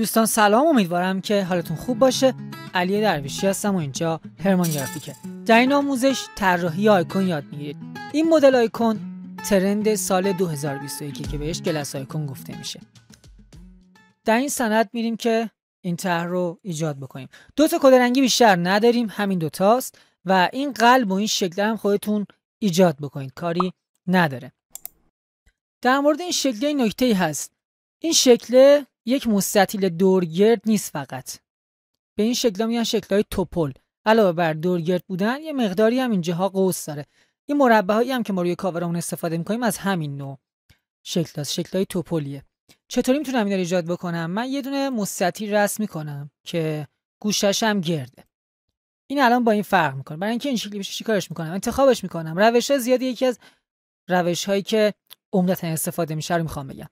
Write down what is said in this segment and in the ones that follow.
دوستان سلام امیدوارم که حالتون خوب باشه علی درویشی هستم و اینجا هرمان گرافیکه در این آموزش طراحی آیکون یاد میگیرید این مدل آیکون ترند سال 2021 که بهش گلس آیکون گفته میشه در این سند میریم که این طرح رو ایجاد بکنیم دو تا کد رنگی بیشتر نداریم همین دو تاست و این قلب و این شکل هم خودتون ایجاد بکنید کاری نداره در مورد این شکل نکته ای هست این شکل یک مستطیل دورگرد نیست فقط به این شکل میان شکل های توپل علاوه بر دورگرد بودن یه مقداری هم ها قوس داره این مربع هایی هم که ما روی کاورمون استفاده میکنیم از همین نوع شکل هاست شکل های توپلیه چطوری میتونم این رو ایجاد بکنم من یه دونه مستطیل رسم میکنم که گوشش هم گرده این الان با این فرق میکنه برای اینکه این شکلی بشه چیکارش میکنم انتخابش میکنم روش زیادی یکی از روش هایی که عمدتا استفاده میشه رو میخوام بگم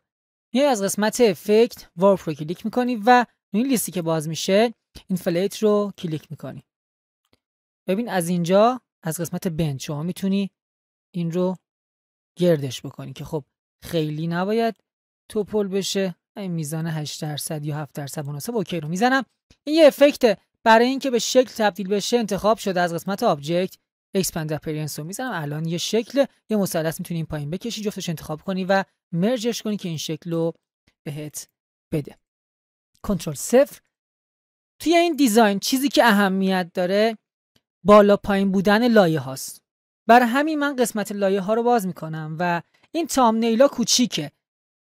یه از قسمت افکت وارپ رو کلیک میکنی و این لیستی که باز میشه این اینفلیت رو کلیک میکنی ببین از اینجا از قسمت بند شما میتونی این رو گردش بکنی که خب خیلی نباید توپل بشه این میزان 8 درصد یا 7 درصد مناسب اوکی رو میزنم این یه افکت برای اینکه به شکل تبدیل بشه انتخاب شده از قسمت آبجکت اکسپند اپرینس رو میزنم الان یه شکل یه مثلث میتونی این پایین بکشی جفتش انتخاب کنی و مرجش کنی که این شکل رو بهت بده کنترل صفر توی این دیزاین چیزی که اهمیت داره بالا پایین بودن لایه هاست بر همین من قسمت لایه ها رو باز میکنم و این تام نیلا کوچیکه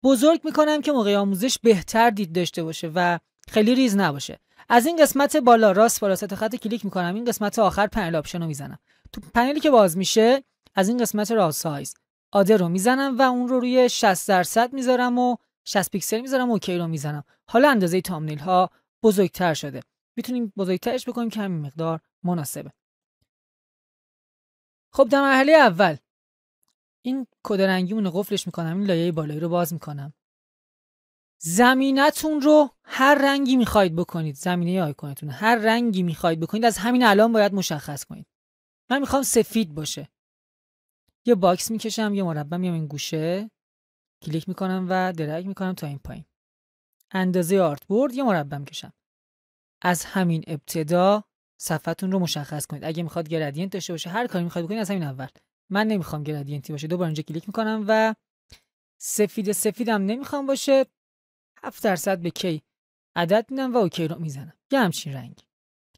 بزرگ میکنم که موقع آموزش بهتر دید داشته باشه و خیلی ریز نباشه از این قسمت بالا راست بالا خط کلیک میکنم این قسمت آخر پنل آپشن رو میزنم تو پنلی که باز میشه از این قسمت را سایز آده رو میزنم و اون رو روی 60 درصد میذارم و 60 پیکسل میذارم و اوکی رو میزنم حالا اندازه تامنیل ها بزرگتر شده میتونیم بزرگترش بکنیم که همین مقدار مناسبه خب در مرحله اول این کد رنگیمون قفلش میکنم این لایه بالایی رو باز میکنم زمینتون رو هر رنگی میخواید بکنید زمینه آیکونتون هر رنگی میخواید بکنید از همین الان باید مشخص کنید من میخوام سفید باشه یه باکس میکشم یه مربع میام این گوشه کلیک میکنم و درگ میکنم تا این پایین اندازه آرت بورد یه مربع میکشم از همین ابتدا صفحتون رو مشخص کنید اگه میخواد گردینت داشته باشه هر کاری میخواد بکنید از همین اول من نمیخوام گردینتی باشه دوباره اینجا کلیک میکنم و سفید سفیدم نمیخوام باشه 7 درصد به کی عدد میدم و اوکی رو میزنم یه همچین رنگی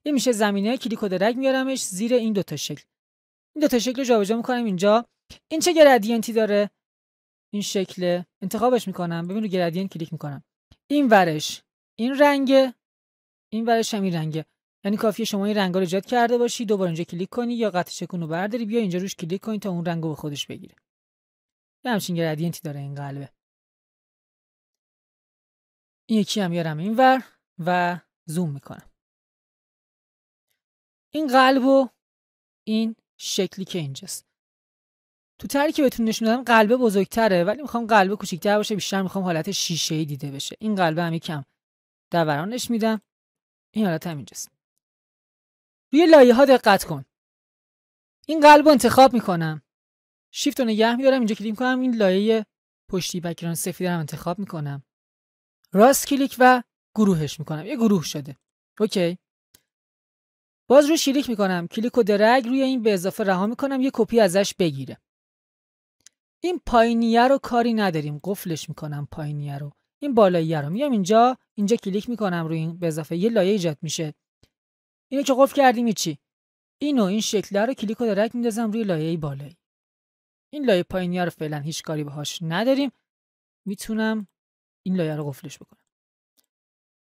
یه میشه زمینه کلیک و درک میارمش زیر این دو تا شکل این دو تا شکل رو جابجا میکنم اینجا این چه گردینتی داره این شکل انتخابش میکنم ببین رو گردین کلیک میکنم این ورش این رنگه این ورش هم این رنگه یعنی کافیه شما این رنگا رو ایجاد کرده باشی دوباره اینجا کلیک کنی یا قطع شکون رو برداری بیا اینجا روش کلیک کنی تا اون رنگ رو به خودش بگیره یه همچین گردینتی داره این قلبه این یکی هم میارم ور و زوم میکنم این قلب و این شکلی که اینجاست تو تری که بهتون نشون دادم قلبه بزرگتره ولی میخوام قلبه کوچیکتر باشه بیشتر میخوام حالت شیشه ای دیده بشه این قلبه هم یکم دورانش میدم این حالت هم اینجاست روی لایه ها دقت کن این قلب انتخاب میکنم شیفت رو نگه میدارم اینجا کلیک کنم این لایه پشتی بکران سفید رو انتخاب میکنم راست کلیک و گروهش میکنم یه گروه شده اوکی باز رو شیلیک میکنم کلیک و درگ روی این به اضافه رها میکنم یه کپی ازش بگیره این پایینیه رو کاری نداریم قفلش میکنم پایینیه رو این بالایی رو میام اینجا اینجا کلیک میکنم روی این به اضافه یه لایه ایجاد میشه اینو که قفل کردیم چی اینو این شکل رو کلیک و درگ میندازم روی لایه بالایی این لایه پایینیه رو فعلا هیچ کاری باهاش نداریم میتونم این لایه رو قفلش بکنم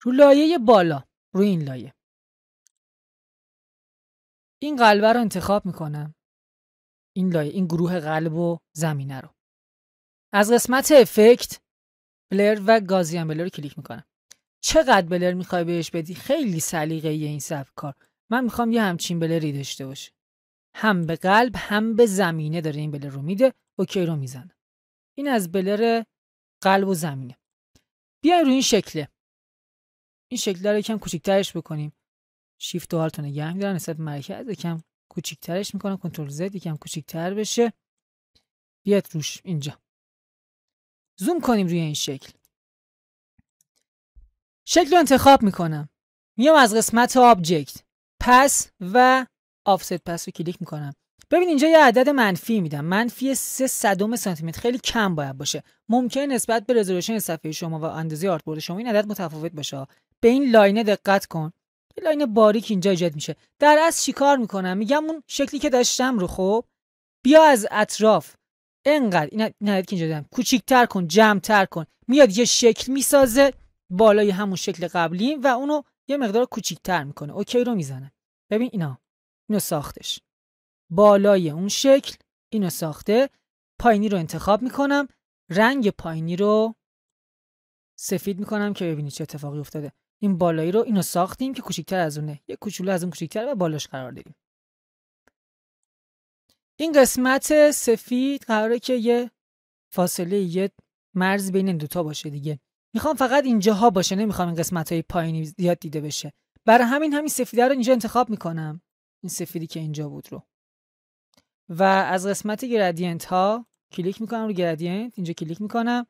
رو لایه بالا روی این لایه این قلبه رو انتخاب میکنم این لایه این گروه قلب و زمینه رو از قسمت افکت بلر و گازیان بلر رو کلیک میکنم چقدر بلر میخوای بهش بدی خیلی سلیقه این سبک کار من میخوام یه همچین بلری داشته باشه هم به قلب هم به زمینه داره این بلر رو میده اوکی رو میزنه این از بلر قلب و زمینه بیا روی این شکله این شکل رو یکم کوچیک‌ترش بکنیم شیفت و آلت نگه میدارن نسبت مرکز یکم کوچیکترش میکنم کنترل زد یکم کوچیکتر بشه بیاد روش اینجا زوم کنیم روی این شکل شکل رو انتخاب میکنم میام از قسمت آبجکت پس و آفست پس رو کلیک میکنم ببین اینجا یه عدد منفی میدم منفی 3 صدم سانتی خیلی کم باید باشه ممکن نسبت به رزولوشن صفحه شما و اندازه آرتبورد شما این عدد متفاوت باشه به این لاینه دقت کن یه لاین باریک اینجا ایجاد میشه در از چیکار میکنم میگم اون شکلی که داشتم رو خب بیا از اطراف انقدر این نه که اینجا دادم کوچیکتر کن جمعتر کن میاد یه شکل میسازه بالای همون شکل قبلی و اونو یه مقدار کوچیکتر میکنه اوکی رو میزنه ببین اینا اینو ساختش بالای اون شکل اینو ساخته پایینی رو انتخاب میکنم رنگ پایینی رو سفید میکنم که ببینید چه اتفاقی افتاده این بالایی رو اینو ساختیم که کوچیکتر از اونه یه کوچولو از اون کوچیکتر و بالاش قرار دادیم این قسمت سفید قراره که یه فاصله یه مرز بین این دوتا باشه دیگه میخوام فقط اینجاها باشه نمیخوام این قسمت های پایینی زیاد دیده بشه برای همین همین سفیده رو اینجا انتخاب میکنم این سفیدی که اینجا بود رو و از قسمت گردینت ها کلیک میکنم رو گردینت اینجا کلیک میکنم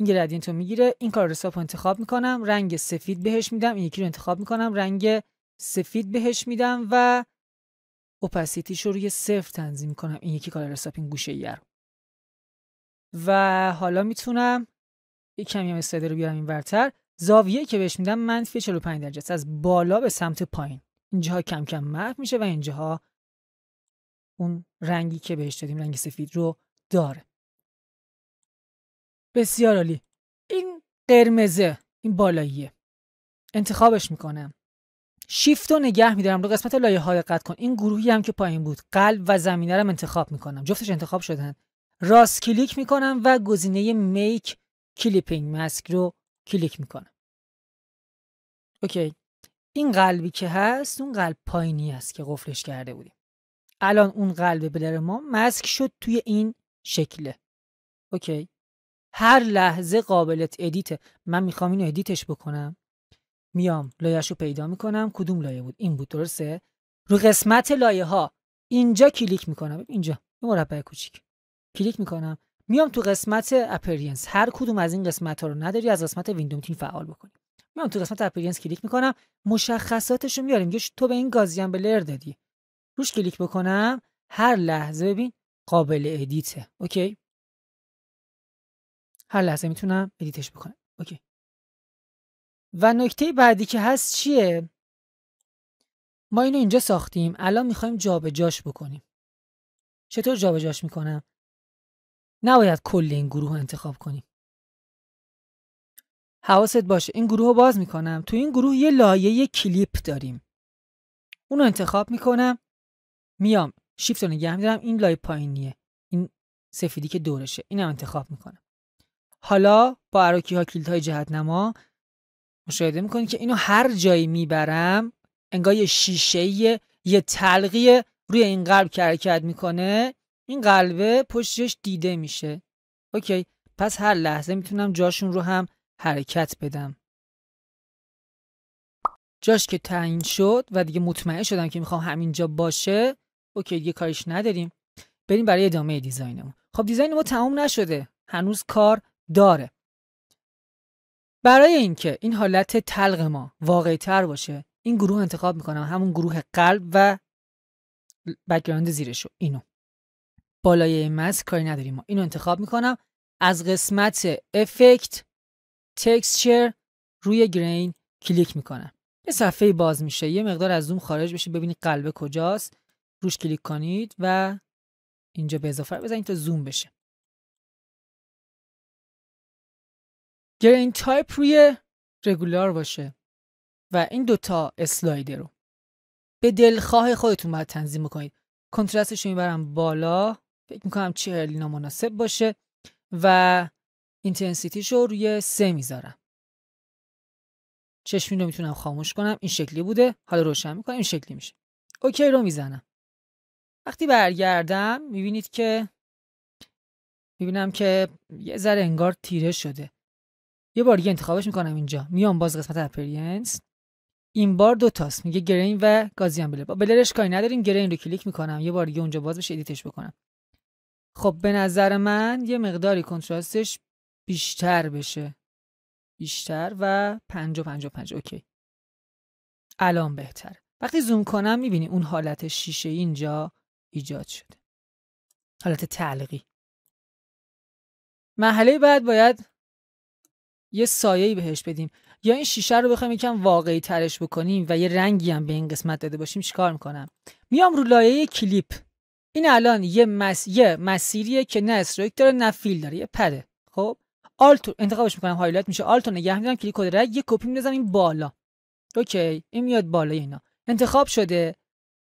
این گردینت رو میگیره این کار رو انتخاب میکنم رنگ سفید بهش میدم این یکی رو انتخاب میکنم رنگ سفید بهش میدم و اوپاسیتیش رو روی صفر تنظیم کنم این یکی کالر این گوشه یه و حالا میتونم یک کمی هم استعداد رو بیارم این ورتر زاویه که بهش میدم منفی 45 درجه است از بالا به سمت پایین اینجاها کم کم محو میشه و اینجاها اون رنگی که بهش دادیم رنگ سفید رو داره بسیار عالی این قرمزه این بالاییه انتخابش میکنم شیفت رو نگه میدارم رو قسمت لایه های کن این گروهی هم که پایین بود قلب و زمینه رو انتخاب میکنم جفتش انتخاب شدن راست کلیک میکنم و گزینه میک کلیپینگ ماسک رو کلیک میکنم اوکی این قلبی که هست اون قلب پایینی است که قفلش کرده بودیم الان اون قلب بلر ما ماسک شد توی این شکله اوکی هر لحظه قابلت ادیته من میخوام اینو ادیتش بکنم میام لایهشو پیدا میکنم کدوم لایه بود این بود درسته رو قسمت لایه ها اینجا کلیک میکنم اینجا یه مربع کوچیک کلیک میکنم میام تو قسمت اپرینس هر کدوم از این قسمت ها رو نداری از قسمت ویندوم تین فعال بکنی میام تو قسمت اپرینس کلیک میکنم مشخصاتش رو میاریم یه تو به این گازیان بلر دادی روش کلیک بکنم هر لحظه ببین قابل ادیته اوکی هر لحظه میتونم ادیتش بکنم اوکی و نکته بعدی که هست چیه ما اینو اینجا ساختیم الان میخوایم جابجاش بکنیم چطور جابجاش میکنم نباید کل این گروه رو انتخاب کنیم حواست باشه این گروه رو باز میکنم تو این گروه یه لایه یه کلیپ داریم اون رو انتخاب میکنم میام شیفت رو نگه میدارم این لایه پایینیه این سفیدی که دورشه این انتخاب میکنم حالا با عراکی ها جهت نما مشاهده میکنید که اینو هر جایی میبرم انگار یه شیشه یه, یه تلقی روی این قلب که حرکت میکنه این قلبه پشتش دیده میشه اوکی پس هر لحظه میتونم جاشون رو هم حرکت بدم جاش که تعیین شد و دیگه مطمئن شدم که میخوام همینجا باشه اوکی دیگه کاریش نداریم بریم برای ادامه دیزاینمون خب دیزاین ما تمام نشده هنوز کار داره برای اینکه این حالت تلق ما واقعی تر باشه این گروه انتخاب میکنم همون گروه قلب و بگراند زیرشو اینو بالای این کاری نداریم اینو انتخاب میکنم از قسمت افکت تکسچر روی گرین کلیک میکنم یه صفحه باز میشه یه مقدار از زوم خارج بشه ببینید قلب کجاست روش کلیک کنید و اینجا به اضافه بزنید تا زوم بشه گرین تایپ روی رگولار باشه و این دوتا اسلاید رو به دلخواه خودتون باید تنظیم بکنید کنترستش رو میبرم بالا فکر میکنم چهل مناسب باشه و اینتنسیتیش رو روی سه میذارم چشمی رو میتونم خاموش کنم این شکلی بوده حالا روشن میکنم این شکلی میشه اوکی رو میزنم وقتی برگردم میبینید که میبینم که یه ذره انگار تیره شده یه بار دیگه انتخابش میکنم اینجا میام باز قسمت اپریانس این بار دو تاست میگه گرین و گازیان بلر بلرش کاری نداریم گرین رو کلیک میکنم یه بار دیگه اونجا باز بشه ادیتش بکنم خب به نظر من یه مقداری کنتراستش بیشتر بشه بیشتر و 50 50 پنج اوکی الان بهتر وقتی زوم کنم میبینی اون حالت شیشه اینجا ایجاد شده حالت تعلقی محله بعد باید یه سایه‌ای بهش بدیم یا این شیشه رو بخوام یکم واقعی ترش بکنیم و یه رنگی هم به این قسمت داده باشیم چیکار میکنم میام رو لایه کلیپ این الان یه, مس... یه مسیریه که نه استروک داره نه فیل داره یه پره خب آلت انتخابش میکنم هایلایت میشه آلت نگه میدارم کلیک کد رگ یه کپی میذارم این بالا اوکی این میاد بالا اینا انتخاب شده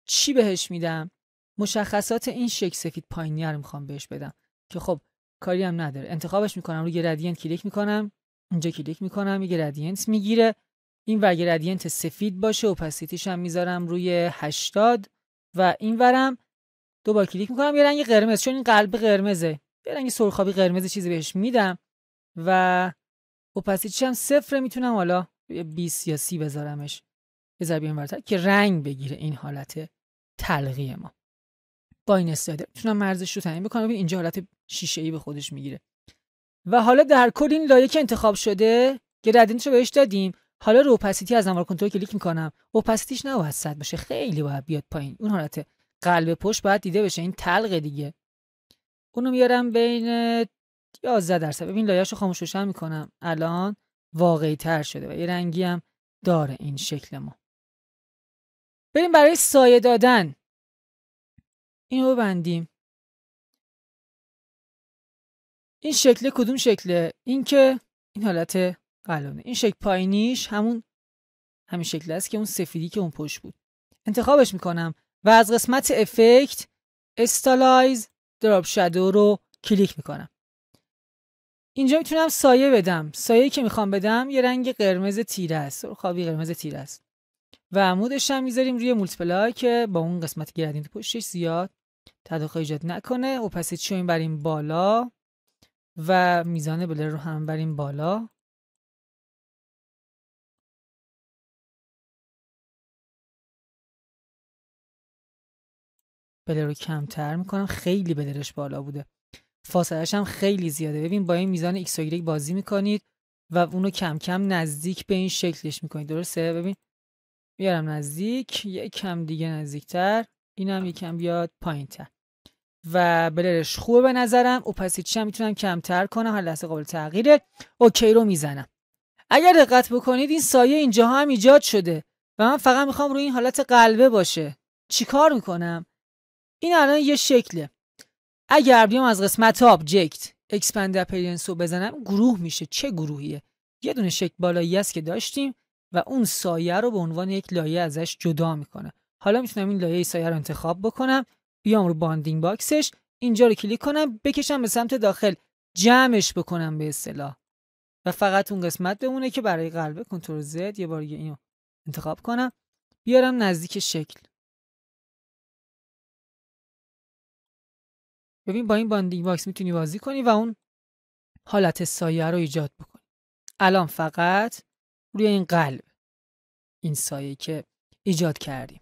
چی بهش میدم مشخصات این شک سفید پایینی رو میخوام بهش بدم که خب کاری هم نداره انتخابش میکنم روی گردین کلیک میکنم اینجا کلیک میکنم یه گردینت میگیره این و گردینت سفید باشه اوپسیتیش هم میذارم روی 80 و این ورم دو بار کلیک میکنم یه رنگ قرمز چون این قلب قرمزه یه رنگ سرخابی قرمز چیزی بهش میدم و اوپسیتیش هم صفر میتونم حالا 20 یا 30 بذارمش یه بیان که رنگ بگیره این حالت تلقی ما با این میتونم مرزش رو تنیم بکنم اینجا حالت شیشه ای به خودش میگیره و حالا در کل این لایه که انتخاب شده گردینش رو بهش دادیم حالا رو اپاسیتی از انوار کنترل کلیک میکنم نه نه صد بشه خیلی باید بیاد پایین اون حالت قلب پشت باید دیده بشه این تلقه دیگه اونو میارم بین 11 درصد ببین لایه‌اشو خاموش روشن میکنم الان واقعی تر شده و یه رنگی هم داره این شکل ما بریم برای سایه دادن اینو ببندیم این شکل کدوم شکله این که این حالت قلانه این شکل پایینیش همون همین شکل است که اون سفیدی که اون پشت بود انتخابش میکنم و از قسمت افکت استالایز دراب شادو رو کلیک میکنم اینجا میتونم سایه بدم سایه که میخوام بدم یه رنگ قرمز تیره است خوابی قرمز تیره است و عمودش هم میذاریم روی مولتیپلای که با اون قسمت گردین پشتش زیاد تداخل ایجاد نکنه پس چیم بریم بالا و میزان بلر رو هم بریم بالا بلر رو کمتر میکنم خیلی بلرش بالا بوده فاصلش هم خیلی زیاده ببین با این میزان ایکس و بازی میکنید و اونو کم کم نزدیک به این شکلش میکنید درسته ببین بیارم نزدیک یک کم دیگه نزدیکتر اینم یکم بیاد پایینتر و بلرش خوبه به نظرم اوپاسیتی هم میتونم کمتر کنم هر لحظه قابل تغییره اوکی رو میزنم اگر دقت بکنید این سایه اینجا هم ایجاد شده و من فقط میخوام روی این حالت قلبه باشه چیکار میکنم این الان یه شکله اگر بیام از قسمت آبجکت اکسپند اپیرینس بزنم گروه میشه چه گروهیه یه دونه شکل بالایی است که داشتیم و اون سایه رو به عنوان یک لایه ازش جدا میکنه حالا میتونم این لایه سایه رو انتخاب بکنم بیام رو باندینگ باکسش اینجا رو کلیک کنم بکشم به سمت داخل جمعش بکنم به اصطلاح و فقط اون قسمت بمونه که برای قلبه کنترل زد یه بار اینو انتخاب کنم بیارم نزدیک شکل ببین با این باندینگ باکس میتونی بازی کنی و اون حالت سایه رو ایجاد بکنی الان فقط روی این قلب این سایه که ایجاد کردیم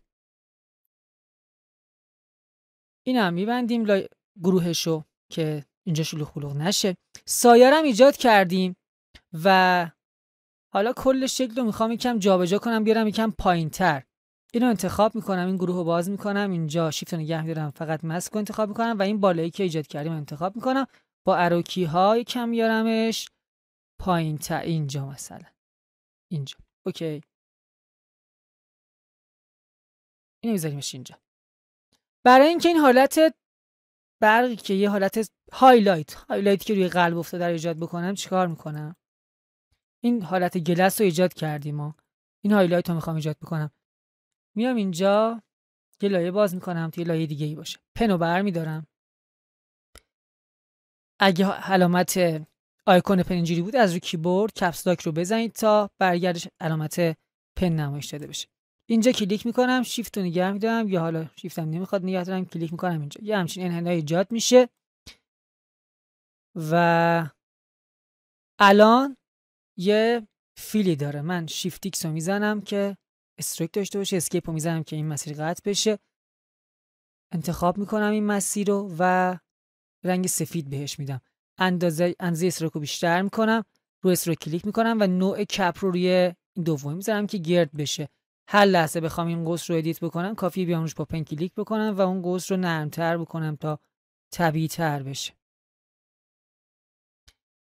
اینم میبندیم لای گروهشو که اینجا شلو خلوغ نشه سایرم ایجاد کردیم و حالا کل شکل رو میخوام یکم جابجا کنم بیارم یکم تر اینو انتخاب میکنم این گروه رو باز میکنم اینجا شیفت رو نگه میدارم فقط مسک رو انتخاب میکنم و این بالایی که ایجاد کردیم انتخاب میکنم با اروکی های کم میارمش پایین تر اینجا مثلا اینجا اوکی اینو میذاریمش اینجا برای اینکه این حالت برقی که یه حالت هایلایت هایلایت که روی قلب افتاده رو ایجاد بکنم چیکار میکنم این حالت گلس رو ایجاد کردیم و این هایلایت رو میخوام ایجاد بکنم میام اینجا یه لایه باز میکنم توی لایه دیگه ای باشه پنو بر میدارم اگه علامت آیکون پن اینجوری بود از روی کیبورد کپس داک رو بزنید تا برگردش علامت پن نمایش داده بشه اینجا کلیک میکنم شیفت رو نگه میدارم یا حالا شیفتم نمیخواد نگه دارم کلیک میکنم اینجا یه همچین انحنای ایجاد میشه و الان یه فیلی داره من شیفت ایکس رو میزنم که استروک داشته باشه اسکیپ رو میزنم که این مسیر قطع بشه انتخاب میکنم این مسیر رو و رنگ سفید بهش میدم اندازه اندازه استروک رو بیشتر میکنم روی استروک کلیک میکنم و نوع کپ رو روی این دوم میذارم که گرد بشه هر لحظه بخوام این قوس رو ادیت بکنم کافی بیام روش با پن کلیک بکنم و اون قوس رو نرمتر بکنم تا طبیعی تر بشه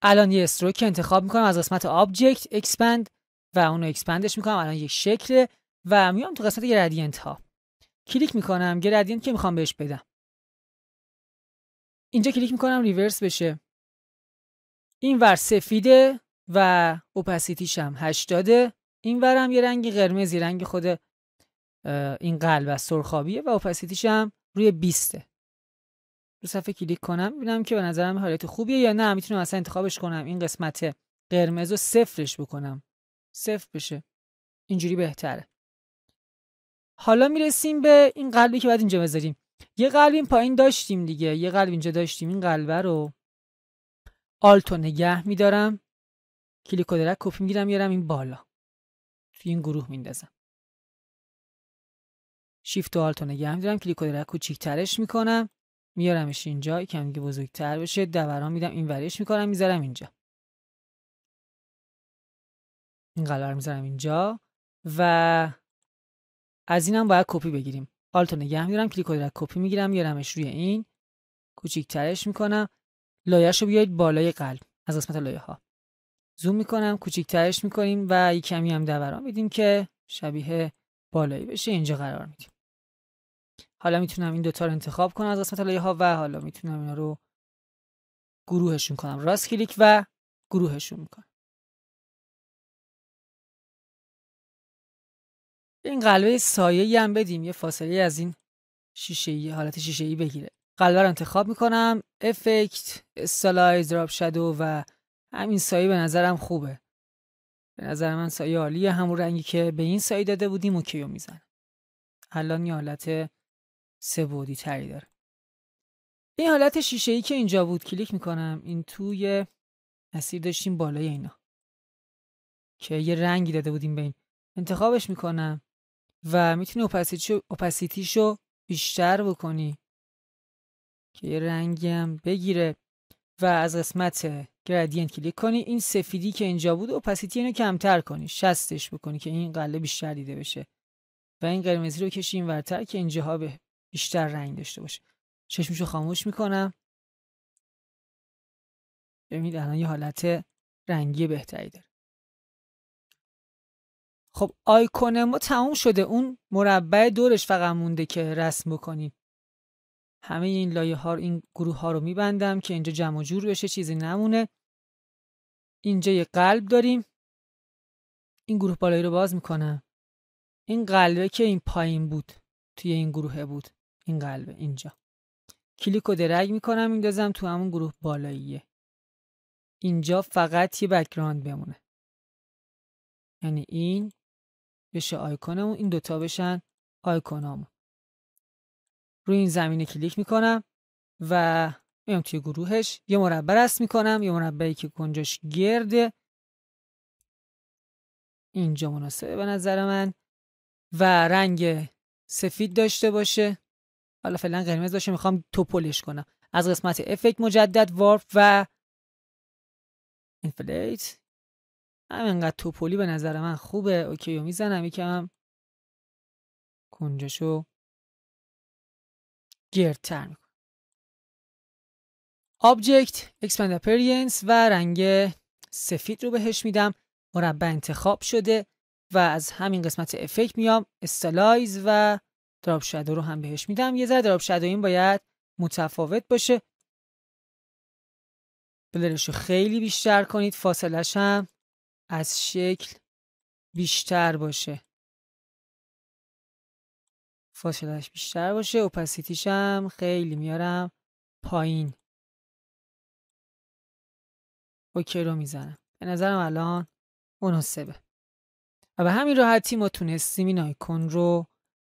الان یه استروک انتخاب میکنم از قسمت آبجکت اکسپند و اون رو اکسپندش میکنم الان یک شکل و میام تو قسمت گردینت ها کلیک میکنم گردینت که میخوام بهش بدم اینجا کلیک میکنم ریورس بشه این ور سفیده و اوپسیتیش هم 80 این ورم یه رنگ قرمزی رنگ خود این قلب از سرخابیه و اوپسیتیش هم روی 20 رو صفحه کلیک کنم ببینم که به نظرم حالت خوبیه یا نه میتونم اصلا انتخابش کنم این قسمت قرمز رو صفرش بکنم صفر بشه اینجوری بهتره حالا میرسیم به این قلبی که باید اینجا بذاریم یه قلب این پایین داشتیم دیگه یه قلب اینجا داشتیم این قلبه رو آلتو نگه میدارم کلیک و درک کپی میگیرم این بالا این گروه میندازم شیفت و آلت رو نگه میدارم کلیک و درک کوچیکترش میکنم میارمش اینجا یکم دیگه بزرگتر بشه دوران میدم این ورش میکنم میذارم اینجا این قلار میذارم اینجا و از اینم باید کپی بگیریم آلت رو نگه میدارم کلیک و درک کپی میگیرم میارمش روی این کوچیکترش میکنم لایش رو بالای قلب از قسمت لایه ها زوم میکنم کوچیکترش میکنیم و یک کمی هم دورا میدیم که شبیه بالایی بشه اینجا قرار میدیم حالا میتونم این دوتا رو انتخاب کنم از قسمت لایه ها و حالا میتونم اینا رو گروهشون کنم راست کلیک و گروهشون میکنم این قلبه سایه هم بدیم یه فاصله از این شیشه ای حالت شیشه ای بگیره قلبه رو انتخاب میکنم افکت استلایز دراپ شادو و همین سایه به نظرم خوبه به نظر من سایه عالیه همون رنگی که به این سایه داده بودیم و کیو میزنم الان یه حالت سه بودی تری داره این حالت شیشه ای که اینجا بود کلیک میکنم این توی نصیر داشتیم بالای اینا که یه رنگی داده بودیم به این انتخابش میکنم و میتونی اوپسیتیشو بیشتر بکنی که یه رنگی هم بگیره و از قسمت گردینت کلیک کنی این سفیدی که اینجا بود پسیتی اینو کمتر کنی شستش بکنی که این قله بیشتر دیده بشه و این قرمزی رو کشی این ورتر که اینجاها به بیشتر رنگ داشته باشه چشمشو خاموش میکنم ببینید الان یه حالت رنگی بهتری داره خب آیکون ما تموم شده اون مربع دورش فقط مونده که رسم بکنیم همه این لایه ها این گروه ها رو میبندم که اینجا جمع جور بشه چیزی نمونه اینجا یه قلب داریم این گروه بالایی رو باز میکنم این قلبه که این پایین بود توی این گروه بود این قلبه اینجا کلیک و درگ میکنم میندازم تو همون گروه بالاییه اینجا فقط یه بکراند بمونه یعنی این بشه آیکونمون این دوتا بشن آیکونامون روی این زمینه کلیک میکنم و میام توی گروهش یه مربع رست میکنم یه مربعی که کنجاش گرده اینجا مناسبه به نظر من و رنگ سفید داشته باشه حالا فعلا قرمز باشه میخوام توپلش کنم از قسمت افکت مجدد وارف و انفلیت همینقدر توپولی به نظر من خوبه اوکی میزنم یکم کنجاشو گردتر میکنه آبجکت اکسپند اپریانس و رنگ سفید رو بهش میدم مربع انتخاب شده و از همین قسمت افکت میام استالایز و دراب شادو رو هم بهش میدم یه ذره دراب شادو این باید متفاوت باشه بلرش رو خیلی بیشتر کنید فاصلش هم از شکل بیشتر باشه فاصلش بیشتر باشه اوپسیتیش هم خیلی میارم پایین اوکی رو میزنم به نظرم الان مناسبه و به همین راحتی ما تونستیم این آیکون رو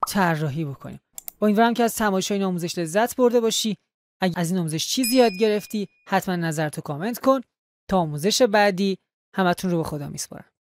طراحی بکنیم با ورم که از تماشای این آموزش لذت برده باشی اگه از این آموزش چیزی یاد گرفتی حتما نظرتو کامنت کن تا آموزش بعدی همتون رو به خدا میسپارم